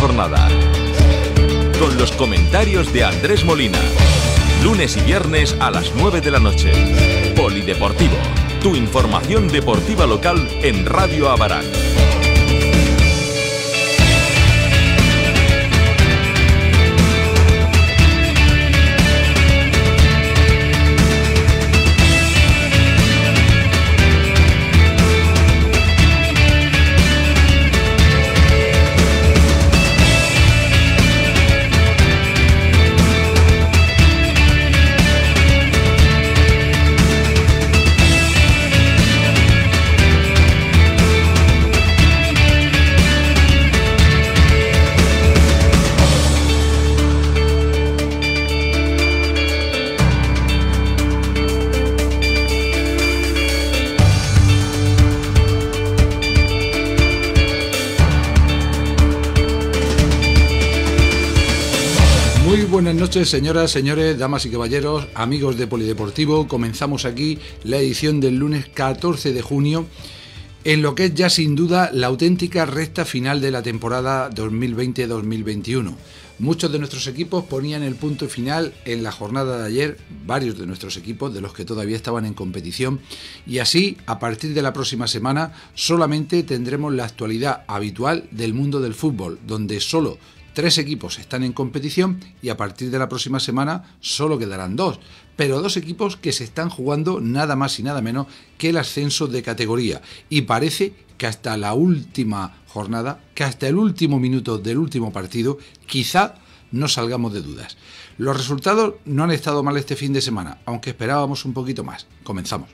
jornada. Con los comentarios de Andrés Molina. Lunes y viernes a las 9 de la noche. Polideportivo. Tu información deportiva local en Radio Abarán. noches, señoras, señores, damas y caballeros, amigos de Polideportivo. Comenzamos aquí la edición del lunes 14 de junio en lo que es ya sin duda la auténtica recta final de la temporada 2020-2021. Muchos de nuestros equipos ponían el punto final en la jornada de ayer, varios de nuestros equipos, de los que todavía estaban en competición, y así, a partir de la próxima semana, solamente tendremos la actualidad habitual del mundo del fútbol, donde solo Tres equipos están en competición y a partir de la próxima semana solo quedarán dos, pero dos equipos que se están jugando nada más y nada menos que el ascenso de categoría. Y parece que hasta la última jornada, que hasta el último minuto del último partido, quizá no salgamos de dudas. Los resultados no han estado mal este fin de semana, aunque esperábamos un poquito más. Comenzamos.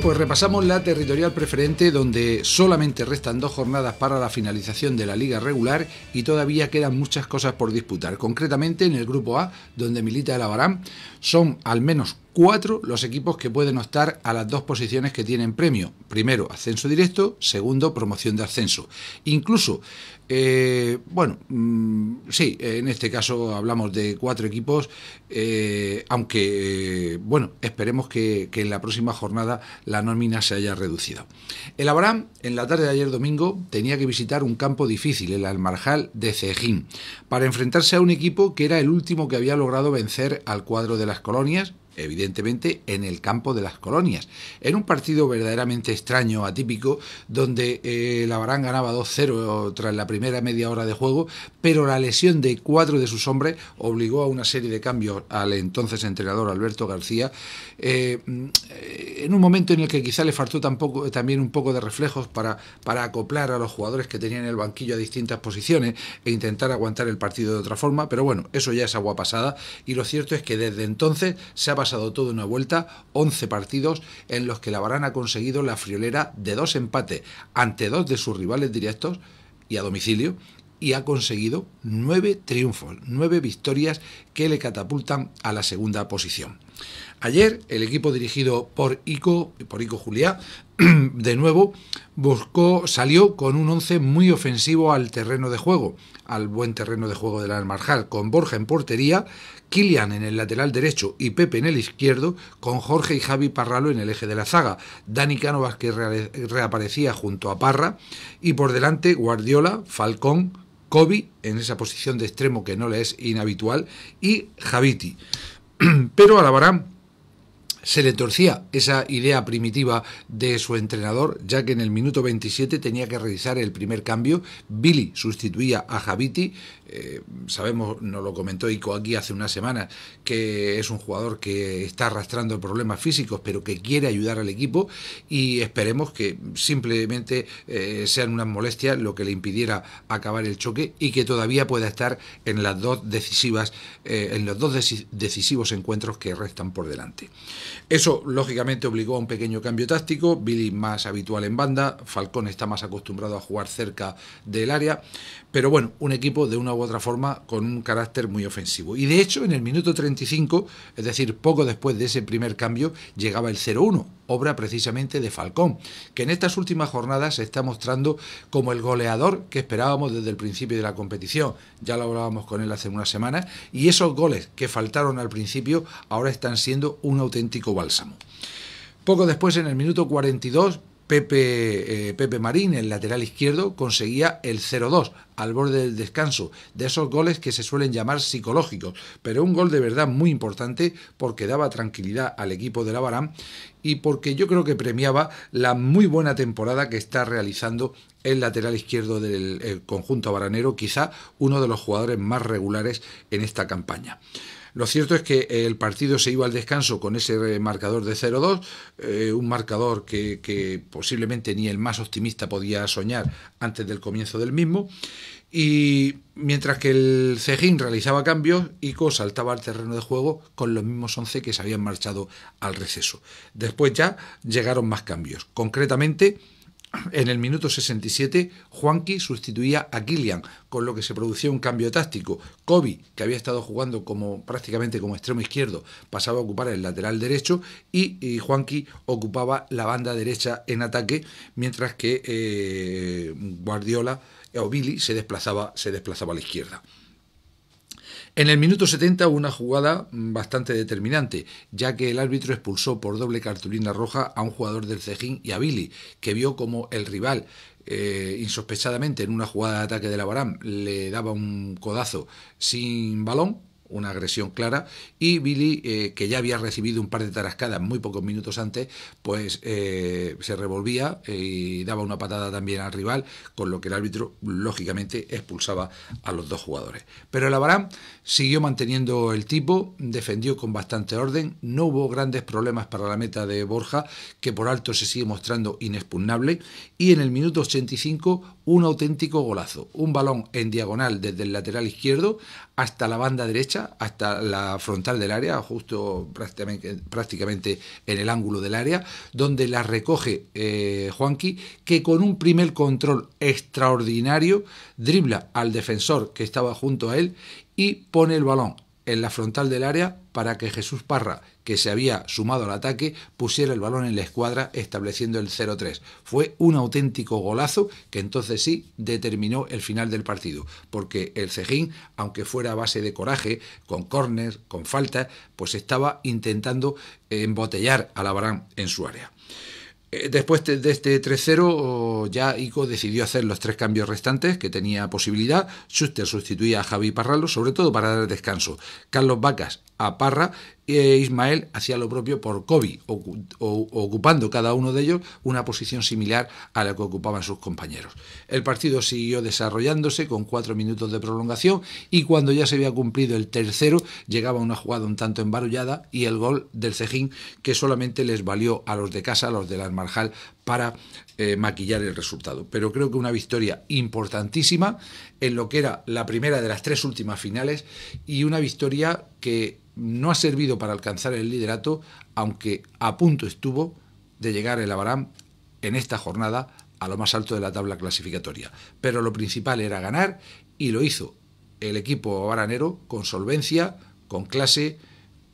pues repasamos la territorial preferente donde solamente restan dos jornadas para la finalización de la liga regular y todavía quedan muchas cosas por disputar. Concretamente en el grupo A, donde milita el Abarán, son al menos cuatro los equipos que pueden optar a las dos posiciones que tienen premio. Primero, ascenso directo, segundo, promoción de ascenso. Incluso, eh, bueno, mm, sí, en este caso hablamos de cuatro equipos, eh, aunque, eh, bueno, esperemos que, que, en la próxima jornada la nómina se haya reducido. El Abraham, en la tarde de ayer domingo, tenía que visitar un campo difícil, el Almarjal de Cejín, para enfrentarse a un equipo que era el último que había logrado vencer al cuadro de las colonias evidentemente, en el campo de las colonias. En un partido verdaderamente extraño, atípico, donde eh, la Barán ganaba 2-0 tras la primera media hora de juego, pero la lesión de cuatro de sus hombres obligó a una serie de cambios al entonces entrenador Alberto García, eh, en un momento en el que quizá le faltó tampoco, también un poco de reflejos para, para acoplar a los jugadores que tenían el banquillo a distintas posiciones e intentar aguantar el partido de otra forma, pero bueno, eso ya es agua pasada y lo cierto es que desde entonces se ha pasado todo una vuelta, 11 partidos en los que la Barana ha conseguido la friolera de dos empates ante dos de sus rivales directos y a domicilio y ha conseguido nueve triunfos, nueve victorias que le catapultan a la segunda posición. Ayer el equipo dirigido por Ico, por Ico Juliá, de nuevo buscó, salió con un once muy ofensivo al terreno de juego, al buen terreno de juego de la con Borja en portería, Kilian en el lateral derecho y Pepe en el izquierdo, con Jorge y Javi Parralo en el eje de la zaga, Dani Cánovas que reaparecía junto a Parra y por delante Guardiola, Falcón, Kobe en esa posición de extremo que no le es inhabitual y Javiti. pero alabarán se le torcía esa idea primitiva de su entrenador, ya que en el minuto 27 tenía que realizar el primer cambio. Billy sustituía a Javiti. Eh, sabemos, nos lo comentó Ico aquí hace una semana... que es un jugador que está arrastrando problemas físicos, pero que quiere ayudar al equipo y esperemos que simplemente eh, sean unas molestias lo que le impidiera acabar el choque y que todavía pueda estar en las dos decisivas, eh, en los dos decisivos encuentros que restan por delante. Eso, lógicamente, obligó a un pequeño cambio táctico. Billy más habitual en banda, Falcón está más acostumbrado a jugar cerca del área. Pero bueno, un equipo de una u otra forma con un carácter muy ofensivo. Y de hecho, en el minuto 35, es decir, poco después de ese primer cambio, llegaba el 0-1 obra precisamente de Falcón, que en estas últimas jornadas se está mostrando como el goleador que esperábamos desde el principio de la competición. Ya lo hablábamos con él hace unas semanas y esos goles que faltaron al principio ahora están siendo un auténtico bálsamo. Poco después, en el minuto 42, Pepe, eh, Pepe Marín, el lateral izquierdo, conseguía el 0-2 al borde del descanso, de esos goles que se suelen llamar psicológicos, pero un gol de verdad muy importante porque daba tranquilidad al equipo de la Barán y porque yo creo que premiaba la muy buena temporada que está realizando el lateral izquierdo del conjunto baranero, quizá uno de los jugadores más regulares en esta campaña. Lo cierto es que el partido se iba al descanso con ese marcador de 0-2, eh, un marcador que, que posiblemente ni el más optimista podía soñar antes del comienzo del mismo. Y mientras que el Cejín realizaba cambios, Ico saltaba al terreno de juego con los mismos 11 que se habían marchado al receso. Después ya llegaron más cambios. Concretamente, en el minuto 67, Juanqui sustituía a Killian, con lo que se producía un cambio táctico. Kobe, que había estado jugando como, prácticamente como extremo izquierdo, pasaba a ocupar el lateral derecho y, Juanqui ocupaba la banda derecha en ataque, mientras que eh, Guardiola o Billy se desplazaba, se desplazaba a la izquierda. En el minuto 70 una jugada bastante determinante, ya que el árbitro expulsó por doble cartulina roja a un jugador del Cejín y a Billy, que vio como el rival eh, insospechadamente en una jugada de ataque de la Barán le daba un codazo sin balón una agresión clara, y Billy, eh, que ya había recibido un par de tarascadas muy pocos minutos antes, pues eh, se revolvía eh, y daba una patada también al rival, con lo que el árbitro, lógicamente, expulsaba a los dos jugadores. Pero el Abarán siguió manteniendo el tipo, defendió con bastante orden, no hubo grandes problemas para la meta de Borja, que por alto se sigue mostrando inexpugnable, y en el minuto 85 un auténtico golazo, un balón en diagonal desde el lateral izquierdo hasta la banda derecha, hasta la frontal del área, justo prácticamente, en el ángulo del área, donde la recoge eh, Juanqui, que con un primer control extraordinario dribla al defensor que estaba junto a él y pone el balón en la frontal del área para que Jesús Parra, que se había sumado al ataque, pusiera el balón en la escuadra estableciendo el 0-3. Fue un auténtico golazo que entonces sí determinó el final del partido, porque el Cejín, aunque fuera a base de coraje, con córner, con falta, pues estaba intentando embotellar a Barán en su área. Eh, después de este 3-0, ya Ico decidió hacer los tres cambios restantes que tenía posibilidad. Schuster sustituía a Javi Parralo, sobre todo para dar descanso. Carlos Vacas a Parra eh, Ismael hacía lo propio por Kobe, ocupando cada uno de ellos una posición similar a la que ocupaban sus compañeros. El partido siguió desarrollándose con cuatro minutos de prolongación y cuando ya se había cumplido el tercero llegaba una jugada un tanto embarullada y el gol del Cejín que solamente les valió a los de casa, a los del Almarjal, para eh, maquillar el resultado. Pero creo que una victoria importantísima en lo que era la primera de las tres últimas finales y una victoria que no ha servido para alcanzar el liderato, aunque a punto estuvo de llegar el Abarán en esta jornada a lo más alto de la tabla clasificatoria. Pero lo principal era ganar y lo hizo el equipo baranero con solvencia, con clase,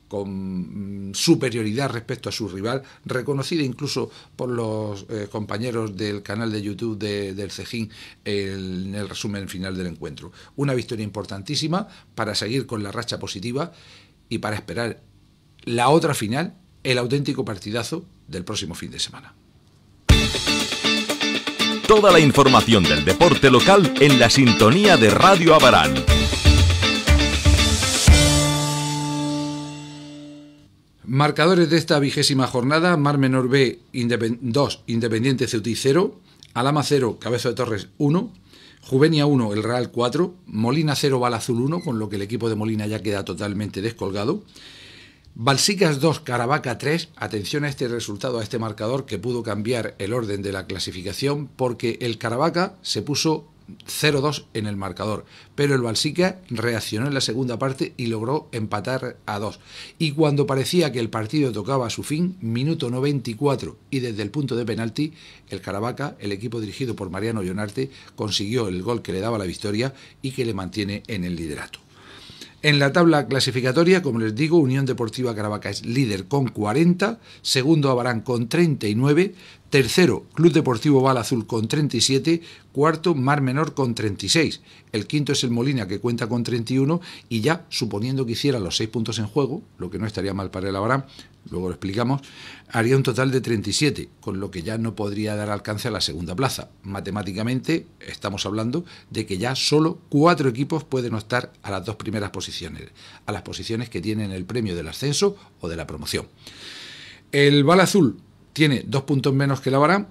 con mm, superioridad respecto a su rival, reconocida incluso por los eh, compañeros del canal de YouTube de, del Cejín en el resumen final del encuentro. Una victoria importantísima para seguir con la racha positiva y para esperar la otra final, el auténtico partidazo del próximo fin de semana. Toda la información del deporte local en la sintonía de Radio Abarán. Marcadores de esta vigésima jornada, Mar Menor B 2, Independiente Ceutí 0, Alama 0, Cabeza de Torres 1, Juvenia 1, el Real 4, Molina 0, Balazul 1, con lo que el equipo de Molina ya queda totalmente descolgado. Balsicas 2, Caravaca 3. Atención a este resultado, a este marcador que pudo cambiar el orden de la clasificación porque el Caravaca se puso 0-2 en el marcador. Pero el Balsica reaccionó en la segunda parte y logró empatar a 2. Y cuando parecía que el partido tocaba a su fin, minuto 94 y desde el punto de penalti, el Caravaca, el equipo dirigido por Mariano Llonarte, consiguió el gol que le daba la victoria y que le mantiene en el liderato. En la tabla clasificatoria, como les digo, Unión Deportiva Caravaca es líder con 40, segundo Abarán con 39, Tercero, Club Deportivo Bala Azul con 37. Cuarto, Mar Menor con 36. El quinto es el Molina que cuenta con 31 y ya suponiendo que hiciera los seis puntos en juego, lo que no estaría mal para el Abraham, luego lo explicamos, haría un total de 37, con lo que ya no podría dar alcance a la segunda plaza. Matemáticamente estamos hablando de que ya solo cuatro equipos pueden estar a las dos primeras posiciones, a las posiciones que tienen el premio del ascenso o de la promoción. El Bala Azul tiene dos puntos menos que la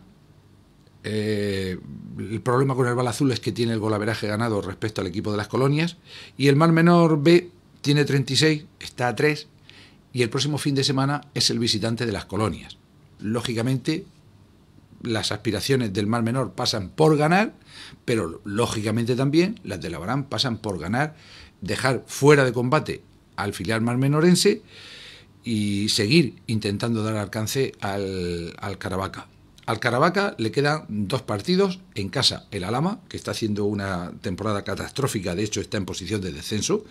eh, el problema con el azul es que tiene el golaveraje ganado respecto al equipo de las colonias. Y el Mar Menor B tiene 36, está a 3. Y el próximo fin de semana es el visitante de las colonias. Lógicamente, las aspiraciones del Mar Menor pasan por ganar, pero lógicamente también las de la pasan por ganar, dejar fuera de combate al filial marmenorense y seguir intentando dar alcance al, Caravaca. Al Caravaca le quedan dos partidos en casa, el Alama, que está haciendo una temporada catastrófica, de hecho está en posición de descenso,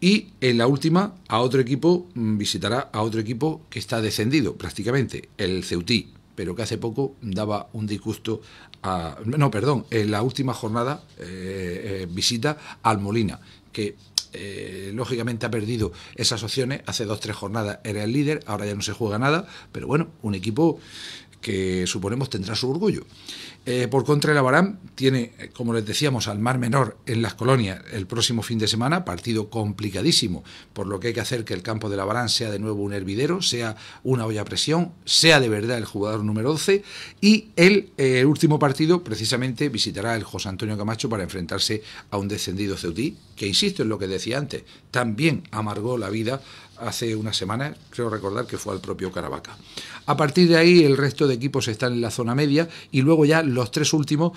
y en la última a otro equipo mm, visitará a otro equipo que está descendido prácticamente, el Ceutí, pero que hace poco daba un disgusto a... No, perdón, en la última jornada eh, eh, visita al Molina, que eh, lógicamente, ha perdido esas opciones. Hace dos, tres jornadas era el líder, ahora ya no se juega nada, pero bueno, un equipo que suponemos tendrá su orgullo. Eh, por contra, el Abarán tiene, como les decíamos, al Mar Menor en las colonias el próximo fin de semana, partido complicadísimo, por lo que hay que hacer que el campo del Abarán sea de nuevo un hervidero, sea una olla a presión, sea de verdad el jugador número 12, y el eh, último partido precisamente visitará el José Antonio Camacho para enfrentarse a un descendido Ceutí, que insisto en lo que decía antes, también amargó la vida hace unas semanas, creo recordar que fue al propio Caravaca. A partir de ahí el resto de equipos están en la zona media y luego ya los tres últimos,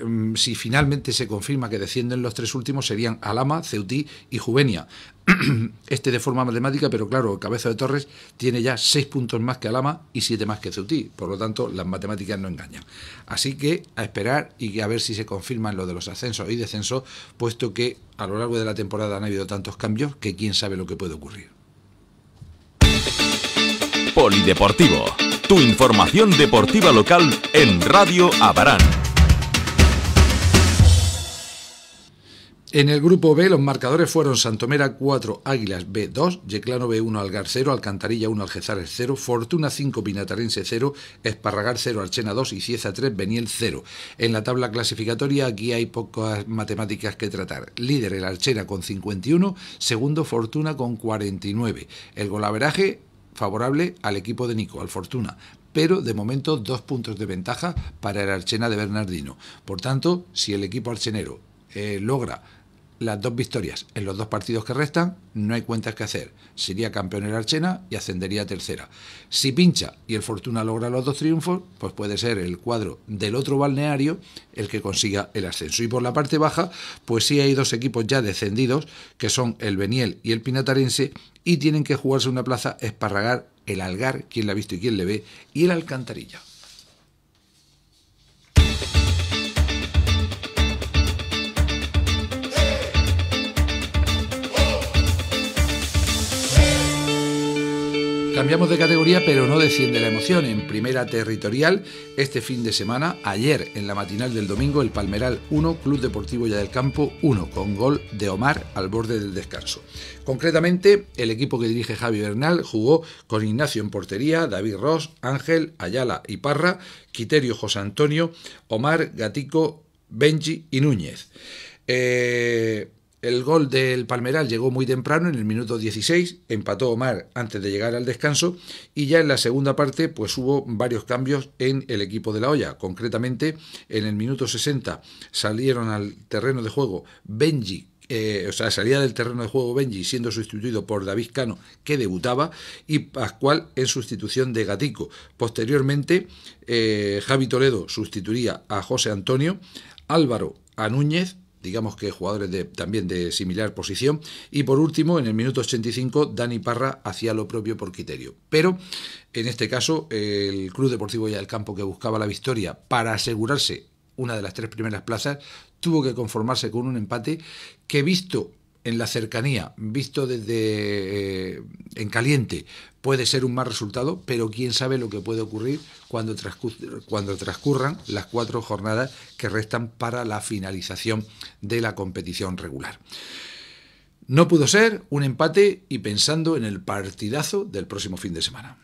em, si finalmente se confirma que descienden los tres últimos, serían Alama, Ceutí y Juvenia. Este de forma matemática, pero claro, Cabeza de Torres tiene ya seis puntos más que Alama y siete más que Ceutí, por lo tanto las matemáticas no engañan. Así que a esperar y a ver si se confirman lo de los ascensos y descensos, puesto que a lo largo de la temporada han habido tantos cambios que quién sabe lo que puede ocurrir. Polideportivo, tu información deportiva local en Radio Abarán En el grupo B los marcadores fueron Santomera 4, Águilas B 2, Yeclano B1, Algar 0, Alcantarilla 1, Algezares 0, Fortuna 5, Pinatarense 0, Esparragar 0, Archena 2 y Cieza 3, Beniel 0. En la tabla clasificatoria aquí hay pocas matemáticas que tratar. Líder el Archena con 51, segundo Fortuna con 49. El golaveraje favorable al equipo de Nico, al Fortuna, pero de momento dos puntos de ventaja para el Archena de Bernardino. Por tanto, si el equipo archenero eh, logra las dos victorias en los dos partidos que restan, no hay cuentas que hacer. Sería campeón el Archena y ascendería tercera. Si pincha y el Fortuna logra los dos triunfos, pues puede ser el cuadro del otro balneario el que consiga el ascenso. Y por la parte baja, pues sí hay dos equipos ya descendidos, que son el Beniel y el Pinatarense, y tienen que jugarse una plaza esparragar el Algar, quien la ha visto y quien le ve, y el Alcantarilla. Cambiamos de categoría, pero no desciende la emoción. En primera territorial, este fin de semana, ayer en la matinal del domingo, el Palmeral 1, Club Deportivo Ya del Campo 1, con gol de Omar al borde del descanso. Concretamente, el equipo que dirige Javi Bernal jugó con Ignacio en portería, David Ross, Ángel, Ayala y Parra, Quiterio José Antonio, Omar, Gatico, Benji y Núñez. Eh el gol del Palmeral llegó muy temprano, en el minuto 16, empató Omar antes de llegar al descanso y ya en la segunda parte pues hubo varios cambios en el equipo de la olla. Concretamente, en el minuto 60 salieron al terreno de juego Benji, eh, o sea, salía del terreno de juego Benji siendo sustituido por David Cano, que debutaba, y Pascual en sustitución de Gatico. Posteriormente, eh, Javi Toledo sustituiría a José Antonio, Álvaro a Núñez, digamos que jugadores también de similar posición. Y por último, en el minuto 85, Dani Parra hacía lo propio por criterio. Pero en este caso, el Club Deportivo ya del Campo, que buscaba la victoria para asegurarse una de las tres primeras plazas, tuvo que conformarse con un empate que, visto en la cercanía, visto desde eh, en caliente, puede ser un mal resultado, pero quién sabe lo que puede ocurrir cuando, cuando transcurran las cuatro jornadas que restan para la finalización de la competición regular. No pudo ser un empate y pensando en el partidazo del próximo fin de semana.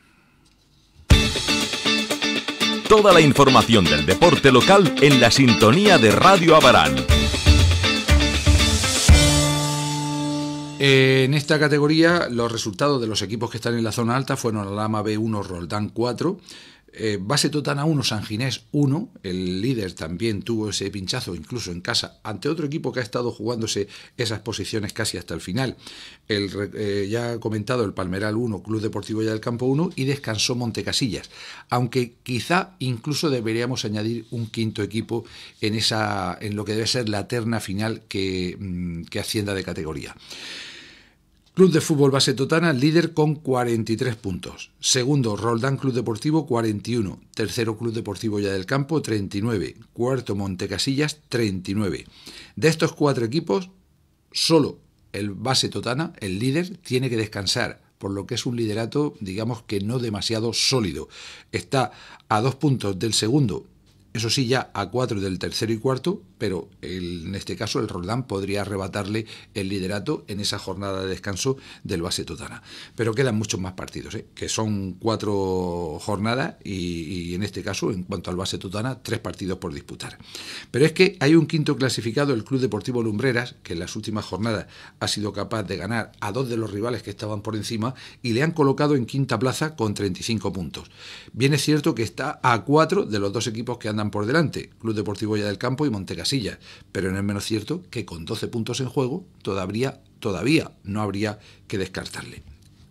Toda la información del deporte local en la sintonía de Radio Abarán. Eh, en esta categoría, los resultados de los equipos que están en la zona alta fueron Lama B1, Roldán 4, eh, base Totana 1, San Ginés 1. El líder también tuvo ese pinchazo, incluso en casa, ante otro equipo que ha estado jugándose esas posiciones casi hasta el final. El, eh, ya comentado el Palmeral 1, Club Deportivo Ya del Campo 1 y descansó Montecasillas. Aunque quizá incluso deberíamos añadir un quinto equipo en, esa, en lo que debe ser la terna final que, mm, que ascienda de categoría. Club de Fútbol Base Totana, líder con 43 puntos. Segundo, Roldán Club Deportivo, 41. Tercero, Club Deportivo Ya del Campo, 39. Cuarto, Montecasillas, 39. De estos cuatro equipos, solo el Base Totana, el líder, tiene que descansar, por lo que es un liderato, digamos que no demasiado sólido. Está a dos puntos del segundo, eso sí, ya a cuatro del tercero y cuarto, pero en este caso el Roldán podría arrebatarle el liderato en esa jornada de descanso del base Tutana, Pero quedan muchos más partidos, ¿eh? que son cuatro jornadas y, en este caso, en cuanto al base Tutana, tres partidos por disputar. Pero es que hay un quinto clasificado, el Club Deportivo Lumbreras, que en las últimas jornadas ha sido capaz de ganar a dos de los rivales que estaban por encima y le han colocado en quinta plaza con 35 puntos. Bien es cierto que está a cuatro de los dos equipos que andan por delante, Club Deportivo ya del Campo y Monteras sillas pero no es menos cierto que con 12 puntos en juego todavía, todavía no habría que descartarle.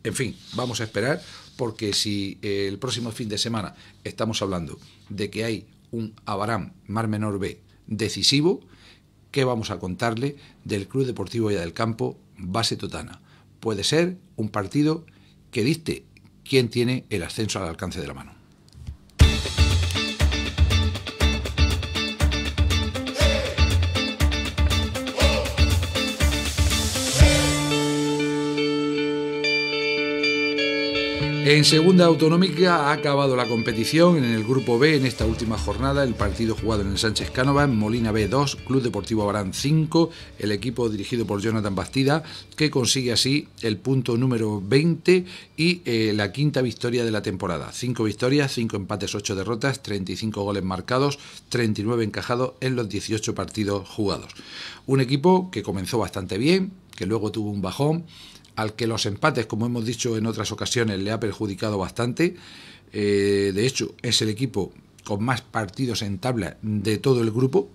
En fin, vamos a esperar porque si eh, el próximo fin de semana estamos hablando de que hay un Abarán Mar Menor B decisivo, que vamos a contarle del Club Deportivo Ya del Campo Base Totana? Puede ser un partido que diste quién tiene el ascenso al alcance de la mano. En segunda autonómica ha acabado la competición en el grupo B en esta última jornada. El partido jugado en el Sánchez Cánova, en Molina B2, Club Deportivo Abarán 5, el equipo dirigido por Jonathan Bastida, que consigue así el punto número 20 y eh, la quinta victoria de la temporada. Cinco victorias, cinco empates, ocho derrotas, 35 goles marcados, 39 encajados en los 18 partidos jugados. Un equipo que comenzó bastante bien, que luego tuvo un bajón al que los empates, como hemos dicho en otras ocasiones, le ha perjudicado bastante. Eh, de hecho, es el equipo con más partidos en tabla de todo el grupo.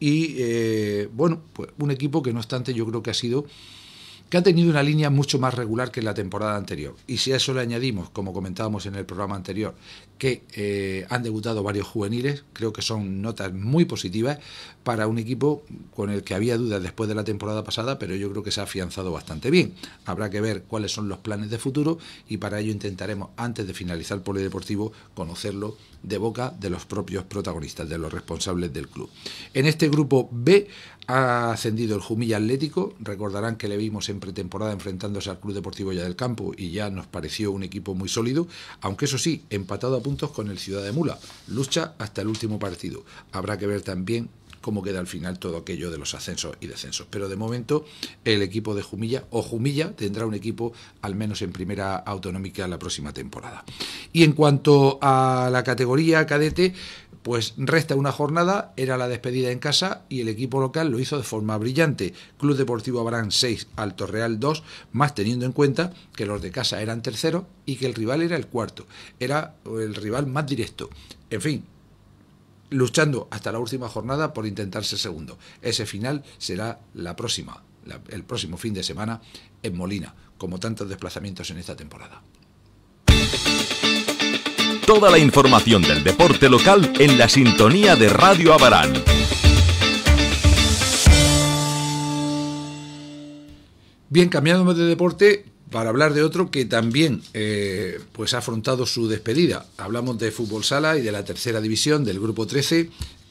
Y eh, bueno, pues un equipo que no obstante yo creo que ha sido que ha tenido una línea mucho más regular que en la temporada anterior. Y si a eso le añadimos, como comentábamos en el programa anterior, que eh, han debutado varios juveniles, creo que son notas muy positivas para un equipo con el que había dudas después de la temporada pasada, pero yo creo que se ha afianzado bastante bien. Habrá que ver cuáles son los planes de futuro y para ello intentaremos, antes de finalizar el Polideportivo, conocerlo de boca de los propios protagonistas, de los responsables del club. En este grupo B ha ascendido el Jumilla Atlético, recordarán que le vimos en pretemporada enfrentándose al Club Deportivo Ya del Campo y ya nos pareció un equipo muy sólido, aunque eso sí, empatado a puntos con el Ciudad de Mula, lucha hasta el último partido. Habrá que ver también cómo queda al final todo aquello de los ascensos y descensos. Pero de momento el equipo de Jumilla o Jumilla tendrá un equipo al menos en primera autonómica la próxima temporada. Y en cuanto a la categoría cadete, pues resta una jornada, era la despedida en casa y el equipo local lo hizo de forma brillante. Club Deportivo Abrán 6, Alto Real 2, más teniendo en cuenta que los de casa eran tercero y que el rival era el cuarto. Era el rival más directo. En fin, luchando hasta la última jornada por intentarse segundo. Ese final será la próxima, el próximo fin de semana en Molina, como tantos desplazamientos en esta temporada. Toda la información del deporte local en la sintonía de Radio Abarán. Bien, cambiándonos de deporte para hablar de otro que también eh, pues ha afrontado su despedida. Hablamos de fútbol sala y de la tercera división del grupo 13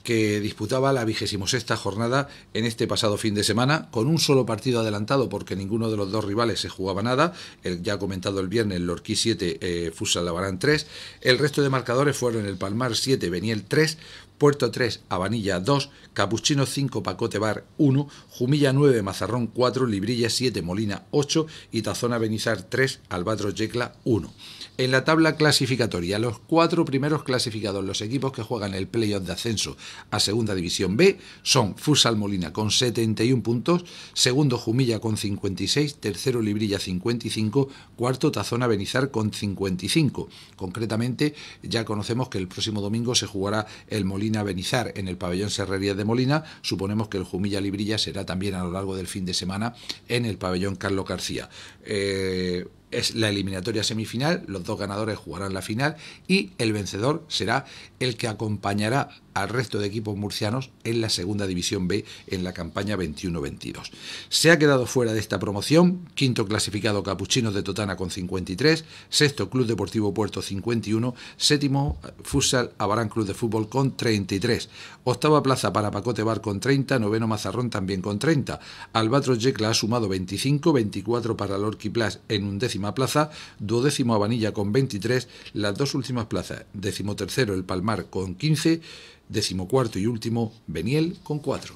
que disputaba la vigésimo jornada en este pasado fin de semana, con un solo partido adelantado porque ninguno de los dos rivales se jugaba nada, el ya comentado el viernes, el Lorquí 7, eh, Fusa Labarán 3, el resto de marcadores fueron el Palmar 7, Beniel 3, Puerto 3, abanilla 2, Capuchino 5, Pacote Bar 1, Jumilla 9, Mazarrón 4, Librilla 7, Molina 8 y Tazona Benizar 3, Albatros Yecla 1 en la tabla clasificatoria. Los cuatro primeros clasificados, los equipos que juegan el playoff de ascenso a Segunda División B, son Futsal Molina con 71 puntos, segundo Jumilla con 56, tercero Librilla 55, cuarto Tazón Benizar con 55. Concretamente, ya conocemos que el próximo domingo se jugará el Molina Benizar en el pabellón Serrería de Molina. Suponemos que el Jumilla Librilla será también a lo largo del fin de semana en el pabellón Carlos García. Eh, es la eliminatoria semifinal, los dos ganadores jugarán la final y el vencedor será el que acompañará al resto de equipos murcianos en la segunda división B en la campaña 21-22. Se ha quedado fuera de esta promoción, quinto clasificado Capuchinos de Totana con 53, sexto Club Deportivo Puerto 51, séptimo eh, Futsal Abarán Club de Fútbol con 33, octava plaza para Pacote Bar con 30, noveno Mazarrón también con 30, Albatros Yecla ha sumado 25, 24 para Lorqui Plus en undécima plaza, duodécimo Abanilla con 23, las dos últimas plazas, decimotercero El Palmar con 15, decimocuarto y último, Beniel con cuatro.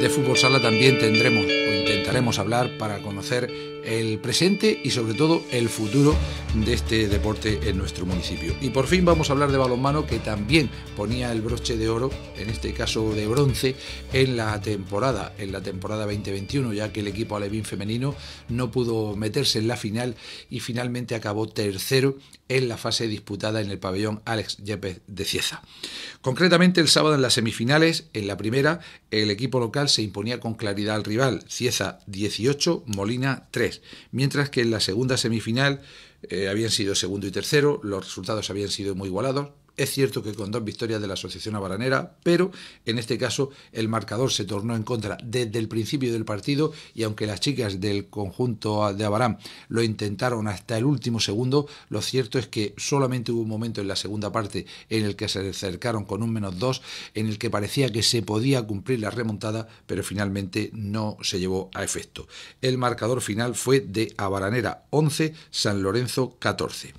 De fútbol sala también tendremos o intentaremos hablar para conocer el presente y sobre todo el futuro de este deporte en nuestro municipio. Y por fin vamos a hablar de balonmano que también ponía el broche de oro, en este caso de bronce, en la temporada, en la temporada 2021, ya que el equipo alevín femenino no pudo meterse en la final y finalmente acabó tercero en la fase disputada en el pabellón Alex Yepes de Cieza. Concretamente el sábado en las semifinales, en la primera, el equipo local se imponía con claridad al rival, Cieza 18, Molina 3 mientras que en la segunda semifinal eh, habían sido segundo y tercero, los resultados habían sido muy igualados, es cierto que con dos victorias de la Asociación abaranera, pero en este caso el marcador se tornó en contra desde el principio del partido y aunque las chicas del conjunto de Abarán lo intentaron hasta el último segundo, lo cierto es que solamente hubo un momento en la segunda parte en el que se acercaron con un menos dos, en el que parecía que se podía cumplir la remontada, pero finalmente no se llevó a efecto. El marcador final fue de Abaranera 11, San Lorenzo 14.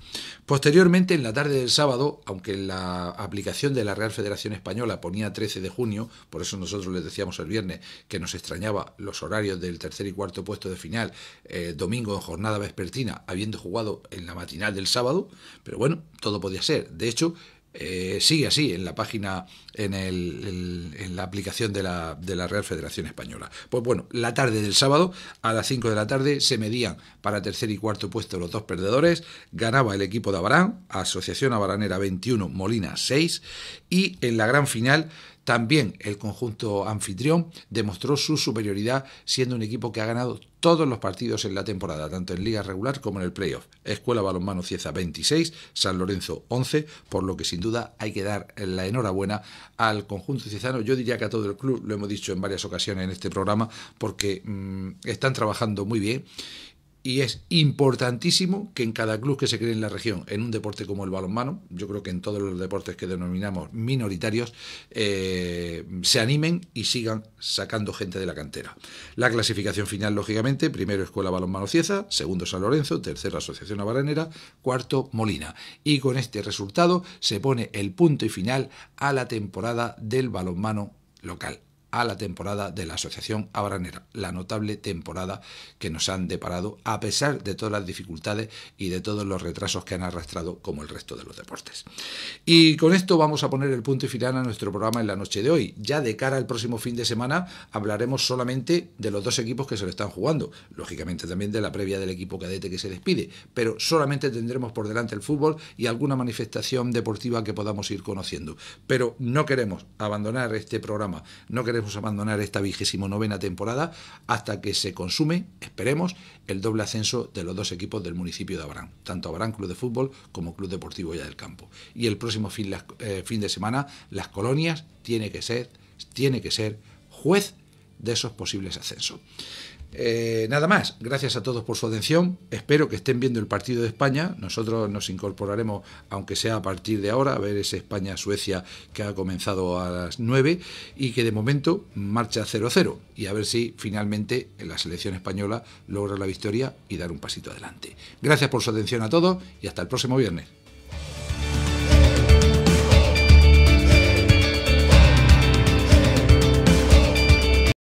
Posteriormente, en la tarde del sábado, aunque la aplicación de la Real Federación Española ponía 13 de junio, por eso nosotros les decíamos el viernes que nos extrañaba los horarios del tercer y cuarto puesto de final, eh, domingo en jornada vespertina, habiendo jugado en la matinal del sábado, pero bueno, todo podía ser. De hecho, eh, sigue así en la página, en, el, la aplicación de la, de la, Real Federación Española. Pues bueno, la tarde del sábado a las 5 de la tarde se medían para tercer y cuarto puesto los dos perdedores. Ganaba el equipo de Abarán, Asociación Abaranera 21, Molina 6, y en la gran final también el conjunto anfitrión demostró su superioridad siendo un equipo que ha ganado todos los partidos en la temporada, tanto en liga regular como en el playoff. Escuela Balonmano Cieza 26, San Lorenzo 11, por lo que sin duda hay que dar la enhorabuena al conjunto ciezano. Yo diría que a todo el club, lo hemos dicho en varias ocasiones en este programa, porque mm, están trabajando muy bien y es importantísimo que en cada club que se cree en la región, en un deporte como el balonmano, yo creo que en todos los deportes que denominamos minoritarios, eh, se animen y sigan sacando gente de la cantera. La clasificación final, lógicamente, primero Escuela Balonmano Cieza, segundo San Lorenzo, tercero Asociación Abaranera, cuarto Molina. Y con este resultado se pone el punto y final a la temporada del balonmano local a la temporada de la Asociación Abranera, la notable temporada que nos han deparado a pesar de todas las dificultades y de todos los retrasos que han arrastrado como el resto de los deportes. Y con esto vamos a poner el punto y final a nuestro programa en la noche de hoy. Ya de cara al próximo fin de semana hablaremos solamente de los dos equipos que se lo están jugando, lógicamente también de la previa del equipo cadete que se despide, pero solamente tendremos por delante el fútbol y alguna manifestación deportiva que podamos ir conociendo. Pero no queremos abandonar este programa, no queremos a abandonar esta vigésimo novena temporada hasta que se consume, esperemos, el doble ascenso de los dos equipos del municipio de Abarán, tanto Abarán Club de Fútbol como Club Deportivo Ya del Campo. Y el próximo fin, eh, fin de semana, las colonias tiene que ser, tiene que ser juez de esos posibles ascensos. Eh, nada más, gracias a todos por su atención. Espero que estén viendo el partido de España. Nosotros nos incorporaremos, aunque sea a partir de ahora, a ver ese España-Suecia que ha comenzado a las 9 y que de momento marcha 0-0. Y a ver si finalmente la selección española logra la victoria y dar un pasito adelante. Gracias por su atención a todos y hasta el próximo viernes.